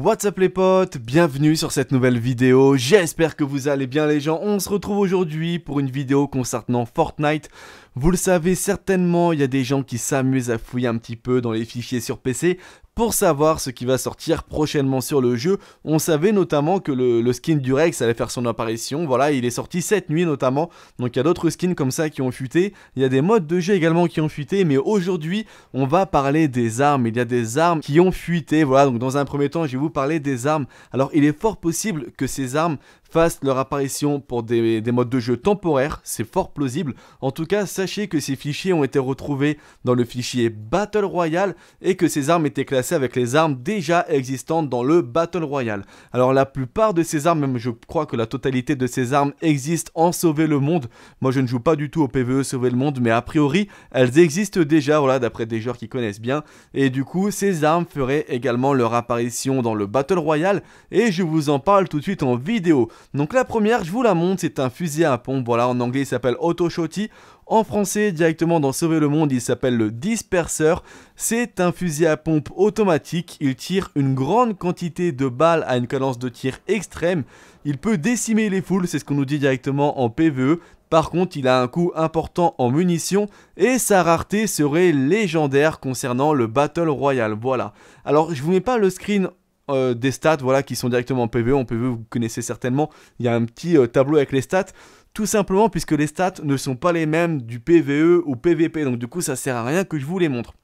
What's up les potes, bienvenue sur cette nouvelle vidéo, j'espère que vous allez bien les gens, on se retrouve aujourd'hui pour une vidéo concernant Fortnite. Vous le savez certainement, il y a des gens qui s'amusent à fouiller un petit peu dans les fichiers sur PC, pour savoir ce qui va sortir prochainement sur le jeu. On savait notamment que le, skin du Rex allait faire son apparition, voilà, il est sorti cette nuit notamment, donc il y a d'autres skins comme ça qui ont fuité, il y a des modes de jeu également qui ont fuité, mais aujourd'hui on va parler des armes, il y a des armes qui ont fuité, voilà, donc dans un premier temps je vais vous parler des armes. Alors il est fort possible que ces armes fassent leur apparition pour des, modes de jeu temporaires, c'est fort plausible. En tout cas, sachez que ces fichiers ont été retrouvés dans le fichier Battle Royale et que ces armes étaient classées avec les armes déjà existantes dans le Battle Royale. Alors la plupart de ces armes, même je crois que la totalité de ces armes existent en Sauver le Monde. Moi je ne joue pas du tout au PvE Sauver le Monde, mais a priori elles existent déjà, voilà, d'après des joueurs qui connaissent bien. Et du coup, ces armes feraient également leur apparition dans le Battle Royale et je vous en parle tout de suite en vidéo. Donc la première, je vous la montre, c'est un fusil à pompe, voilà, en anglais il s'appelle Auto Shotty. En français, directement dans Sauver le Monde, il s'appelle le Disperseur. C'est un fusil à pompe automatique, il tire une grande quantité de balles à une cadence de tir extrême. Il peut décimer les foules, c'est ce qu'on nous dit directement en PVE. Par contre, il a un coût important en munitions et sa rareté serait légendaire concernant le Battle Royale. Voilà. Alors, je vous mets pas le screen euh, des stats voilà, qui sont directement en PvE. En PvE, vous connaissez certainement, il y a un petit euh, tableau avec les stats. Tout simplement puisque les stats ne sont pas les mêmes du PvE ou PvP. Donc du coup, ça sert à rien que je vous les montre.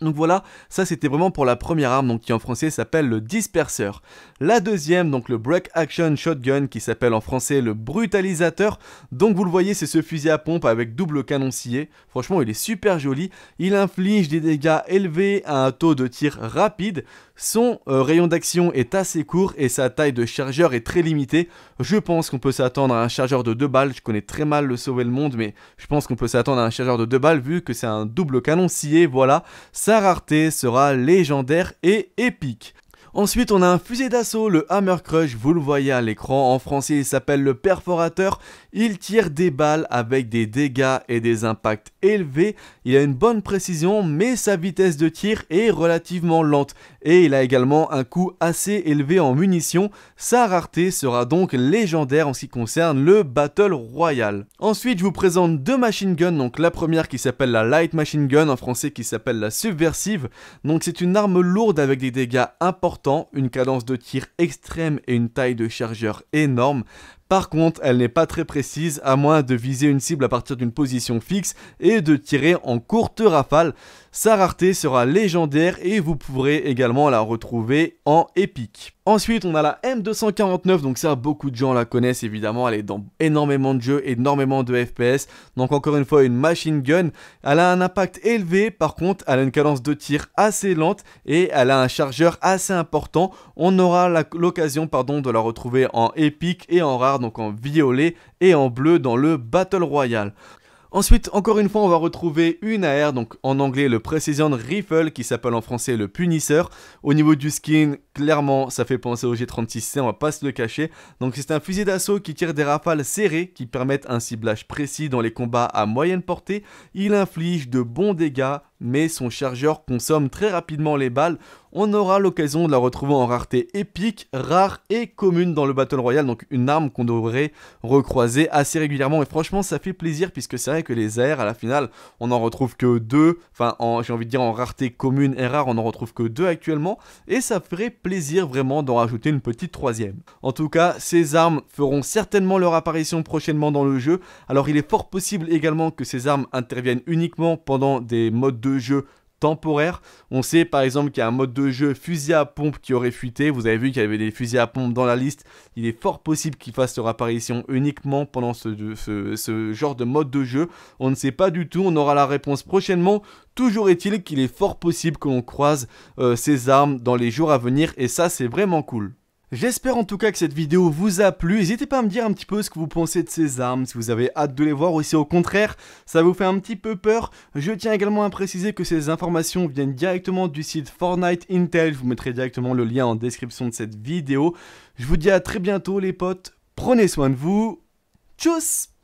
Donc voilà, ça c'était vraiment pour la première arme donc qui en français s'appelle le disperseur. La deuxième, donc le break action shotgun qui s'appelle en français le brutalisateur. Donc vous le voyez, c'est ce fusil à pompe avec double canon scié. Franchement, il est super joli. Il inflige des dégâts élevés à un taux de tir rapide. Son euh, rayon d'action est assez court et sa taille de chargeur est très limitée. Je pense qu'on peut s'attendre à un chargeur de 2 balles. Je connais très mal le sauver le monde, mais je pense qu'on peut s'attendre à un chargeur de 2 balles vu que c'est un double canon scié. Voilà, sa rareté sera légendaire et épique. Ensuite, on a un fusil d'assaut, le Hammer Crush, vous le voyez à l'écran. En français, il s'appelle le perforateur. Il tire des balles avec des dégâts et des impacts élevés. Il a une bonne précision, mais sa vitesse de tir est relativement lente. Et il a également un coût assez élevé en munitions. Sa rareté sera donc légendaire en ce qui concerne le Battle Royale. Ensuite, je vous présente deux machine guns. Donc la première qui s'appelle la Light Machine Gun, en français qui s'appelle la Subversive. Donc c'est une arme lourde avec des dégâts importants une cadence de tir extrême et une taille de chargeur énorme. Par contre, elle n'est pas très précise, à moins de viser une cible à partir d'une position fixe et de tirer en courte rafale. Sa rareté sera légendaire et vous pourrez également la retrouver en épique. Ensuite, on a la M249, donc ça, beaucoup de gens la connaissent évidemment. Elle est dans énormément de jeux, énormément de FPS. Donc, encore une fois, une machine gun. Elle a un impact élevé, par contre, elle a une cadence de tir assez lente et elle a un chargeur assez important. On aura l'occasion, pardon, de la retrouver en épique et en rare, donc en violet et en bleu dans le Battle Royale. Ensuite, encore une fois, on va retrouver une AR, donc en anglais le Precision Rifle, qui s'appelle en français le Punisseur. Au niveau du skin, clairement, ça fait penser au G36C, on va pas se le cacher. Donc c'est un fusil d'assaut qui tire des rafales serrées qui permettent un ciblage précis dans les combats à moyenne portée. Il inflige de bons dégâts, mais son chargeur consomme très rapidement les balles. On aura l'occasion de la retrouver en rareté épique, rare et commune dans le Battle Royale, donc une arme qu'on devrait recroiser assez régulièrement. Et franchement, ça fait plaisir puisque c'est vrai que les AR, à la finale, on n'en retrouve que deux. Enfin, j'ai envie de dire en rareté commune et rare, on n'en retrouve que deux actuellement. Et ça ferait plaisir vraiment d'en rajouter une petite troisième. En tout cas, ces armes feront certainement leur apparition prochainement dans le jeu, alors il est fort possible également que ces armes interviennent uniquement pendant des modes de jeu temporaire. On sait par exemple qu'il y a un mode de jeu fusil à pompe qui aurait fuité. Vous avez vu qu'il y avait des fusils à pompe dans la liste. Il est fort possible qu'il fasse leur apparition uniquement pendant ce, genre de mode de jeu. On ne sait pas du tout, on aura la réponse prochainement. Toujours est-il qu'il est fort possible que l'on croise euh, ces armes dans les jours à venir et ça c'est vraiment cool. J'espère en tout cas que cette vidéo vous a plu, n'hésitez pas à me dire un petit peu ce que vous pensez de ces armes, si vous avez hâte de les voir ou si au contraire ça vous fait un petit peu peur. Je tiens également à préciser que ces informations viennent directement du site Fortnite Intel, je vous mettrai directement le lien en description de cette vidéo. Je vous dis à très bientôt les potes, prenez soin de vous, tchuss